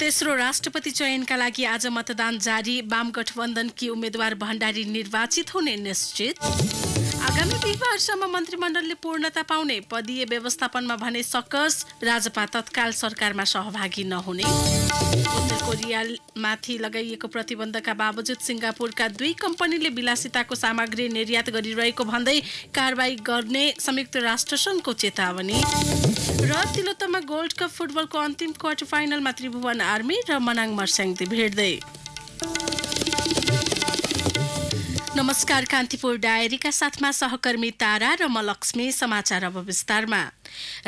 तेस्रो राष्ट्रपति चयनका लागि आज मतदान जारी वाम गठबन्धनकी उम्मेद्वार भण्डारी निर्वाचित हुने निश्चित बिहिबारसम्म मन्त्रीमण्डलले पूर्णता पाउने पदीय व्यवस्थापनमा भने सकस राजपा तत्काल सरकारमा सहभागी नहुने उत्तर कोरियामाथि लगाइएको प्रतिबन्धका बावजुद सिङ्गापुरका दुई कम्पनीले विलासिताको सामग्री निर्यात गरिरहेको भन्दै कारवाही गर्ने संयुक्त राष्ट्रसङ्घको चेतावनी र तिलोत्तमा गोल्ड कप फुटबलको अन्तिम क्वार्टर फाइनलमा त्रिभुवन आर्मी र मनाङ मर्स्याङ भेट्दै नमस्कार कान्तिपुर डायरीका साथमा सहकर्मी तारा र म लक्ष्मी समाचार अब विस्तारमा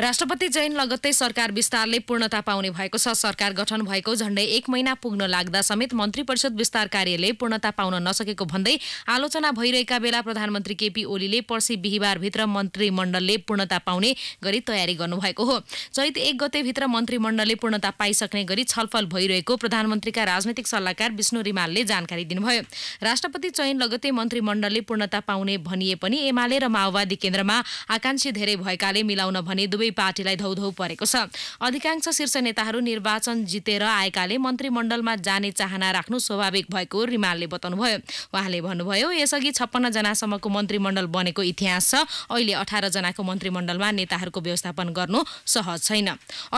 राष्ट्रपति जैन लगत्तै सरकार विस्तारले पूर्णता पाउने भएको छ सरकार गठन भएको झण्डै एक महिना पुग्न लाग्दा समेत मन्त्री परिषद विस्तार कार्यले पूर्णता पाउन नसकेको भन्दै आलोचना भइरहेका बेला प्रधानमन्त्री केपी ओलीले पर्सि बिहिबारभित्र मन्त्रीमण्डलले पूर्णता पाउने गरी तयारी गर्नुभएको हो चैत एक गतेभित्र मन्त्रीमण्डलले पूर्णता पाइसक्ने गरी छलफल भइरहेको प्रधानमन्त्रीका राजनैतिक सल्लाहकार विष्णु रिमालले जानकारी दिनुभयो राष्ट्रपति चयन लगत्तै मन्त्रीमण्डलले पूर्णता पाउने भनिए पनि एमाले र माओवादी केन्द्रमा आकांक्षी धेरै भएकाले मिलाउन भने दुवै पार्टीलाई धौधौ परेको छ अधिकांश शीर्ष नेताहरू निर्वाचन जितेर आएकाले मन्त्रीमण्डलमा जाने चाहना राख्नु स्वाभाविक भएको रिमालले बताउनुभयो उहाँले भन्नुभयो यसअघि छप्पन्न जनासम्मको मन्त्रीमण्डल बनेको इतिहास छ अहिले अठार जनाको मन्त्रीमण्डलमा नेताहरूको व्यवस्थापन गर्नु सहज छैन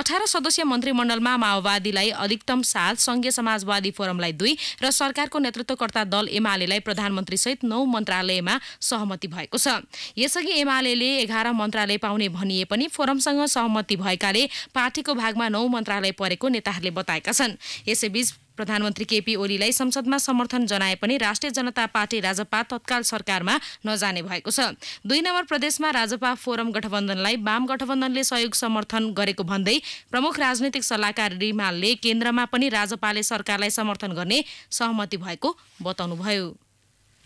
अठार सदस्यीय मन्त्रीमण्डलमा माओवादीलाई अधिकतम सात सङ्घीय समाजवादी फोरमलाई दुई र सरकारको नेतृत्वकर्ता दल एमालेलाई प्रधानमन्त्री सहित नौ मन्त्रालयमा सहमति भएको छ यसअघि एमाले एघार मन्त्रालय पाउने भनिए पनि फोरमसँग सहमति भएकाले पार्टीको भागमा नौ मन्त्रालय परेको नेताहरूले बताएका छन् यसैबीच प्रधानमन्त्री केपी ओलीलाई संसदमा समर्थन जनाए पनि राष्ट्रिय जनता पार्टी राजपा तत्काल सरकारमा नजाने भएको छ दुई नम्बर प्रदेशमा राजपा फोरम गठबन्धनलाई वाम गठबन्धनले सहयोग समर्थन गरेको भन्दै प्रमुख राजनैतिक सल्लाहकार रिमालले केन्द्रमा पनि राजपाले सरकारलाई समर्थन गर्ने सहमति भएको बताउनुभयो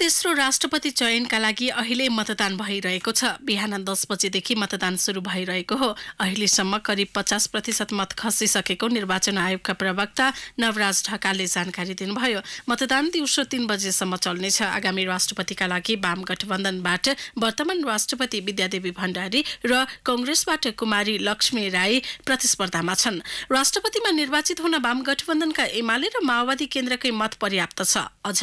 तेस्रो राष्ट्रपति चयनका लागि अहिले मतदान भइरहेको छ बिहान दस बजेदेखि मतदान सुरु भइरहेको हो अहिलेसम्म करिब पचास प्रतिशत मत खसिसकेको निर्वाचन आयोगका प्रवक्ता नवराज ढकालले जानकारी दिनुभयो मतदान दिउँसो तीन बजेसम्म चल्नेछ आगामी राष्ट्रपतिका लागि वाम गठबन्धनबाट वर्तमान राष्ट्रपति विद्यादेवी भण्डारी र कङ्ग्रेसबाट कुमारी लक्ष्मी राई प्रतिस्पर्धामा छन् राष्ट्रपतिमा निर्वाचित हुन वाम गठबन्धनका एमाले र माओवादी केन्द्रकै मत पर्याप्त छ अझ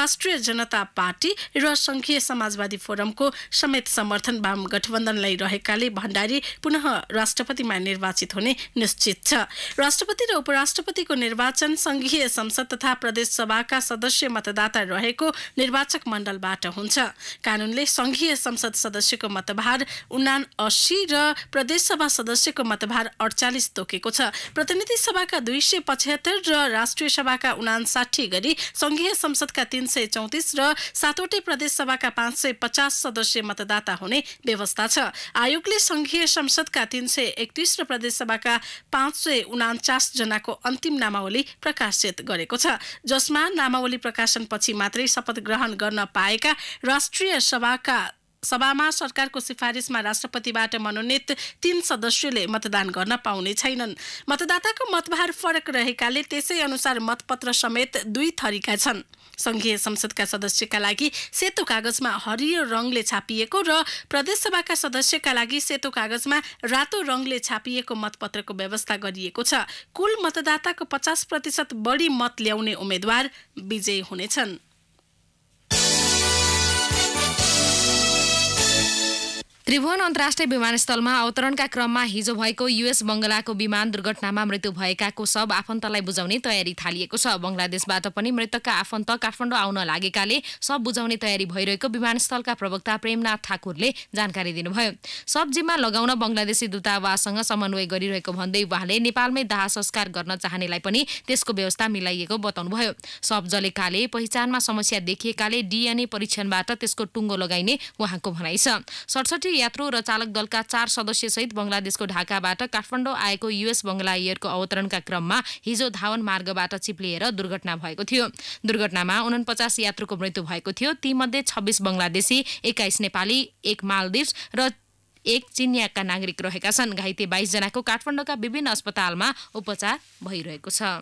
राष्ट्रिय जनता पार्टी र सङ्घीय समाजवादी फोरमको समेत समर्थन वाम गठबन्धनलाई रहेकाले भण्डारी पुनः राष्ट्रपतिमा निर्वाचित हुने निश्चित छ राष्ट्रपति र उपराष्ट्रपतिको निर्वाचन सङ्घीय संसद तथा प्रदेश सभाका सदस्य मतदाता रहेको निर्वाचक मण्डलबाट हुन्छ कानूनले सङ्घीय संसद सदस्यको मतभार उना अस्सी र प्रदेशसभा सदस्यको मतभार अडचालिस तोकेको छ प्रतिनिधि सभाका दुई सय पचहत्तर र राष्ट्रिय सभाका उनासाठी गरी सङ्घीय संसदका तिन सय चौतिस र सातवटै प्रदेशसभाका पाँच सय पचास सदस्यीय मतदाता हुने व्यवस्था छ आयोगले संघीय संसदका तीन सय एकतिस र प्रदेशसभाका पाँच सय उनान्चास जनाको अन्तिम नामावली प्रकाशित गरेको छ जसमा नामावली प्रकाशनपछि मात्रै शपथ ग्रहण गर्न पाएका राष्ट्रिय सभाका सभामा सरकारको सिफारिसमा राष्ट्रपतिबाट मनोनित तीन सदस्यले मतदान गर्न पाउने छैनन् मतदाताको मतभार फरक रहेकाले त्यसै अनुसार मतपत्र समेत दुई थरीका छन् संघीय संसदका सदस्यका लागि सेतो कागजमा हरियो रङले छापिएको र प्रदेशसभाका सदस्यका लागि सेतो कागजमा रातो रङले छापिएको मतपत्रको व्यवस्था गरिएको छ कुल मतदाताको पचास प्रतिशत बढी मत ल्याउने उम्मेद्वार विजयी हुनेछन् त्रिभुवन अन्तर्राष्ट्रिय विमानस्थलमा अवतरणका क्रममा हिजो भएको युएस बङ्गलाको विमान दुर्घटनामा मृत्यु भएकाको सब आफन्तलाई बुझाउने तयारी थालिएको छ बङ्गलादेशबाट पनि मृतकका आफन्त काठमाडौँ आउन लागेकाले सब बुझाउने तयारी भइरहेको विमानस्थलका प्रवक्ता प्रेमनाथ ठाकुरले जानकारी दिनुभयो सब जिम्मा लगाउन बङ्गलादेशी दूतावाससँग समन्वय गरिरहेको भन्दै उहाँले नेपालमै दाह संस्कार गर्न चाहनेलाई पनि त्यसको व्यवस्था मिलाइएको बताउनुभयो सब जलेकाले पहिचानमा समस्या देखिएकाले डिएनए परीक्षणबाट त्यसको टुङ्गो लगाइने उहाँको भनाइ छ सडसठी यात्रु र चालक दलका चार सदस्यसहित बङ्गलादेशको ढाकाबाट काठमाडौँ आएको युएस बङ्गला एयरको अवतरणका क्रममा हिजो धावन मार्गबाट चिप्लिएर दुर्घटना भएको थियो दुर्घटनामा उनपचास यात्रुको मृत्यु भएको थियो तीमध्ये छब्बिस बङ्गलादेशी एक्काइस नेपाली एक मालदिव्स र एक चिनियाका नागरिक रहेका छन् घाइते बाइसजनाको काठमाडौँका विभिन्न अस्पतालमा उपचार भइरहेको छ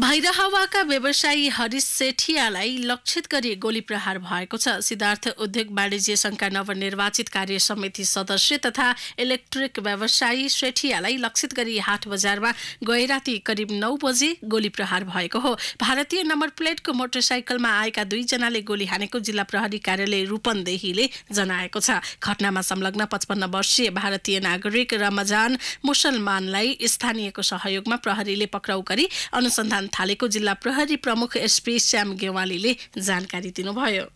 भैरहवाका व्यवसायी हरिश सेठियालाई लक्षित गरी गोली प्रहार भएको छ सिद्धार्थ उद्योग वाणिज्य संघका नवनिर्वाचित कार्य समिति सदस्य तथा इलेक्ट्रिक व्यवसायी सेठियालाई लक्षित गरी हाट बजारमा गैराती करिब नौ बजे गोली प्रहार भएको हो भारतीय नम्बर प्लेटको मोटरसाइकलमा आएका दुईजनाले गोली हानेको जिल्ला प्रहरी कार्यालय रूपन्देहीले जनाएको छ घटनामा संलग्न पचपन्न वर्षीय भारतीय नागरिक रमजान मुसलमानलाई स्थानीयको सहयोगमा प्रहरीले पक्राउ गरी अनुसन्धान थालेको जिल्ला प्रहरी प्रमुख एसपी श्याम गेवालीले जानकारी दिनुभयो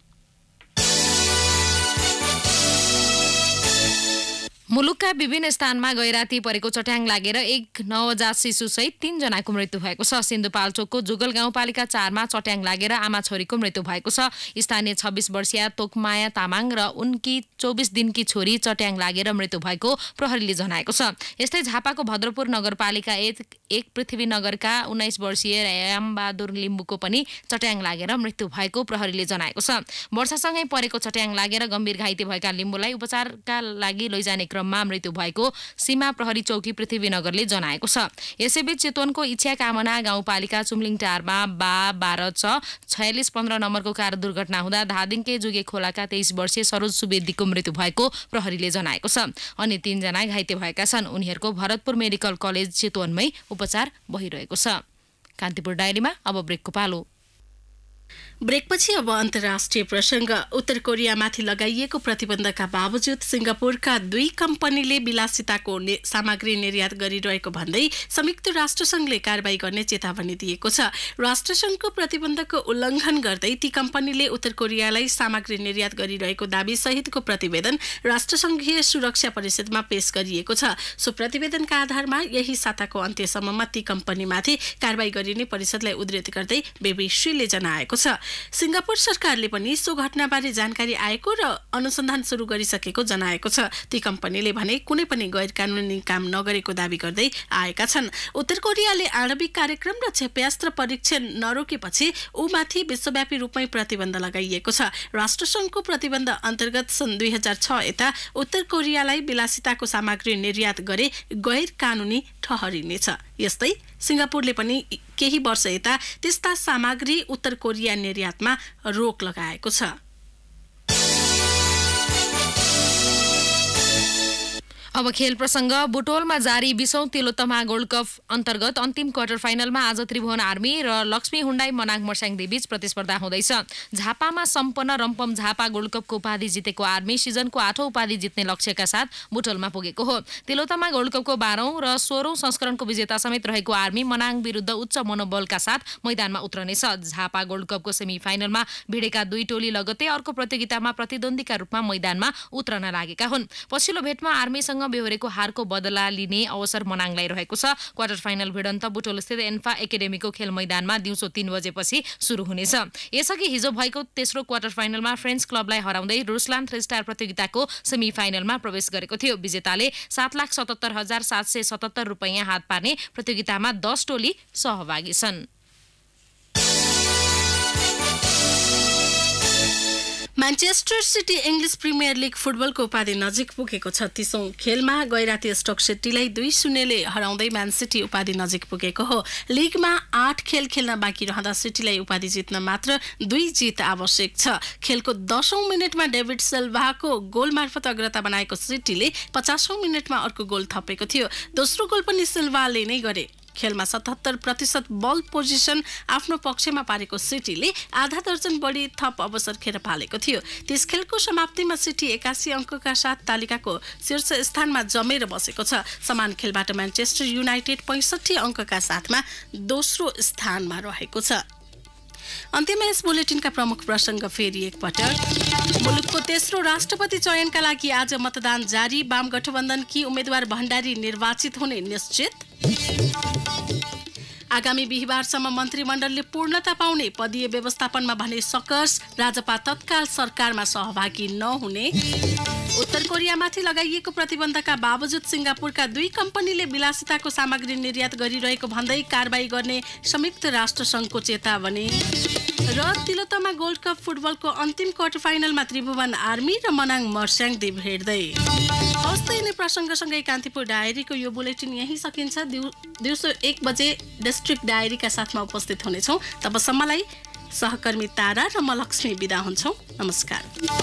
मुलुकका विभिन्न स्थानमा गैराती परेको चट्याङ लागेर एक नवजात शिशुसहित तीनजनाको मृत्यु भएको छ सिन्धुपाल्चोकको जुगल गाउँपालिका चारमा चट्याङ लागेर आमा छोरीको मृत्यु भएको छ स्थानीय छब्बिस वर्षीय तोकमाया तामाङ र उनकी चौबिस दिनकी छोरी चट्याङ लागेर मृत्यु भएको प्रहरीले जनाएको छ यस्तै झापाको भद्रपुर नगरपालिका एक एक पृथ्वीनगरका उन्नाइस वर्षीय रामबहादुर लिम्बूको पनि चट्याङ लागेर मृत्यु भएको प्रहरीले जनाएको छ वर्षासँगै परेको चट्याङ लागेर गम्भीर घाइते भएका लिम्बूलाई उपचारका लागि लैजाने क्रम क्रममा मृत्यु भएको सीमा प्रहरी चौकी पृथ्वीनगरले जनाएको छ यसैबीच चितवनको इच्छा कामना गाउँपालिका चुम्लिङ टारमा बा बाह्र छ छयालिस पन्ध्र नम्बरको कार दुर्घटना हुँदा धादिङके जुगे खोलाका तेइस वर्षीय सरोज सुवेदीको मृत्यु भएको प्रहरीले जनाएको छ अनि तीनजना घाइते भएका छन् उनीहरूको भरतपुर मेडिकल कलेज चितवनमै उपचार भइरहेको छ कान्तिपुर डायरीमा अब ब्रेकको पालो ब्रेकपछि अब अन्तर्राष्ट्रिय प्रसङ्ग उत्तर कोरियामाथि लगाइएको प्रतिबन्धका बावजुद सिङ्गापुरका दुई कम्पनीले विलासिताको ने, सामग्री निर्यात गरिरहेको भन्दै संयुक्त राष्ट्रसङ्घले कारवाही गर्ने चेतावनी दिएको छ राष्ट्रसङ्घको प्रतिबन्धको उल्लङ्घन गर्दै ती कम्पनीले उत्तर कोरियालाई सामग्री निर्यात गरिरहेको दावी सहितको प्रतिवेदन राष्ट्रसङ्घीय सुरक्षा परिषदमा पेश गरिएको छ सो प्रतिवेदनका आधारमा यही साताको अन्त्यसम्ममा ती कम्पनीमाथि कारवाही गरिने परिषदलाई उद्धित गर्दै बेबी श्रीले जनाएको छ छ सिङ्गापुर सरकारले पनि सो घटनाबारे जानकारी आएको र अनुसन्धान सुरु गरिसकेको जनाएको छ ती कम्पनीले भने कुनै पनि गैर कानुनी काम नगरेको दावी गर्दै आएका छन् उत्तर कोरियाले आणविक कार्यक्रम र क्षेप्यास्त्र परीक्षण नरोकेपछि ऊमाथि विश्वव्यापी रूपमै प्रतिबन्ध लगाइएको छ राष्ट्रसङ्घको प्रतिबन्ध अन्तर्गत सन् दुई हजार छ यता उत्तर कोरियालाई विलासिताको सामग्री निर्यात गरे गैर कानुनी ठहरिनेछ यस्तै सिङ्गापुरले पनि केही वर्ष यता त्यस्ता सामग्री उत्तर कोरिया निर्यातमा रोक लगाएको छ अब खेल प्रसङ्ग बुटोलमा जारी बिसौँ तिलोत्तमा गोल्ड कप अन्तर्गत अन्तिम क्वार्टर फाइनलमा आज त्रिभुवन आर्मी र लक्ष्मी हुन्डाई मनाङ मर्स्याङदी बीच प्रतिस्पर्धा हुँदैछ झापामा सम्पन्न रम्पम झापा गोल्ड कपको उपाधि जितेको आर्मी सिजनको आठौँ उपाधि जित्ने लक्ष्यका साथ बुटोलमा पुगेको हो तिलोत्तमा गोल्ड कपको बाह्रौँ र सोह्रौँ संस्करणको विजेता समेत रहेको आर्मी मनाङ विरुद्ध उच्च मनोबलका साथ मैदानमा उत्रनेछ झापा गोल्ड कपको सेमी फाइनलमा भिडेका दुई टोली लगतै अर्को प्रतियोगितामा प्रतिद्वन्दीका रूपमा मैदानमा उत्रन लागेका हुन् पछिल्लो भेटमा आर्मीसँग सँग बेहोरेको हारको बदला लिने अवसर मनाङलाई रहेको छ क्वार्टर फाइनल भिडन्त बुटोल स्थित एन्फा एकाडेमीको खेल मैदानमा दिउँसो तीन बजेपछि सुरु हुनेछ यसअघि हिजो भएको तेस्रो क्वार्टर फाइनलमा फ्रेन्च क्लबलाई हराउँदै रुसलान थ्री स्टार प्रतियोगिताको सेमी फाइनलमा प्रवेश गरेको थियो विजेताले सात लाख सतहत्तर हजार सात सय सतहत्तर रुपियाँ हात पार्ने प्रतियोगितामा दस टोली सहभागी छन् Manchester City English Premier League फुटबलको उपाधि नजिक पुगेको छ छत्तिसौँ खेलमा गैराती स्टक सिटीलाई दुई शून्यले हराउँदै म्यान सिटी उपाधि नजिक पुगेको हो लिगमा आठ खेल खेल्न बाँकी रहँदा सिटीलाई उपाधि जित्न मात्र दुई जित आवश्यक छ खेलको दसौँ मिनटमा डेभिड सेल्भाको गोल मार्फत अग्रता बनाएको सिटीले पचासौँ मिनटमा अर्को गोल थपेको थियो दोस्रो गोल पनि सेल्भाले नै गरे खेलमा सतहत्तर प्रतिशत बल पोजिसन आफ्नो पक्षमा पारेको सिटीले आधा दर्जन बढी थप अवसर खेर पालेको थियो त्यस खेलको समाप्तिमा सिटी एकासी अङ्कका साथ तालिकाको शीर्ष स्थानमा जमेर बसेको छ समान खेलबाट म्यान्चेस्टर युनाइटेड पैँसठी अङ्कका साथमा दोस्रो स्थानमा रहेको छ अन्त्यमा यस बुलेटिनका प्रमुख प्रसङ्ग फेरि एकपटक मुलुकको तेस्रो राष्ट्रपति चयनका लागि आज मतदान जारी वाम गठबन्धन कि उम्मेद्वार भण्डारी निर्वाचित हुने निश्चित आगामी बिहिबारसम्म मन्त्रीमण्डलले पूर्णता पाउने पदीय व्यवस्थापनमा भने सकस राजपा तत्काल सरकारमा सहभागी नहुने उत्तर कोरियामाथि लगाइएको प्रतिबन्धका बावजुद सिङ्गापुरका दुई कम्पनीले विलासिताको सामग्री निर्यात गरिरहेको भन्दै कारवाही गर्ने संयुक्त राष्ट्रसङ्घको चेतावनी र तिलोतमा गोल्ड कप फुटबलको अन्तिम क्वार्टर फाइनलमा त्रिभुवन आर्मी र मनाङ मर्स्याङ देव हेर्दै हवस् यिनै प्रसङ्गसँगै कान्तिपुर डायरीको यो बुलेटिन यहीँ सकिन्छ दिउ दिउँसो एक बजे डिस्ट्रिक्ट डायरीका साथमा उपस्थित हुनेछौँ तबसम्मलाई सहकर्मी तारा र म लक्ष्मी बिदा हुन्छौँ नमस्कार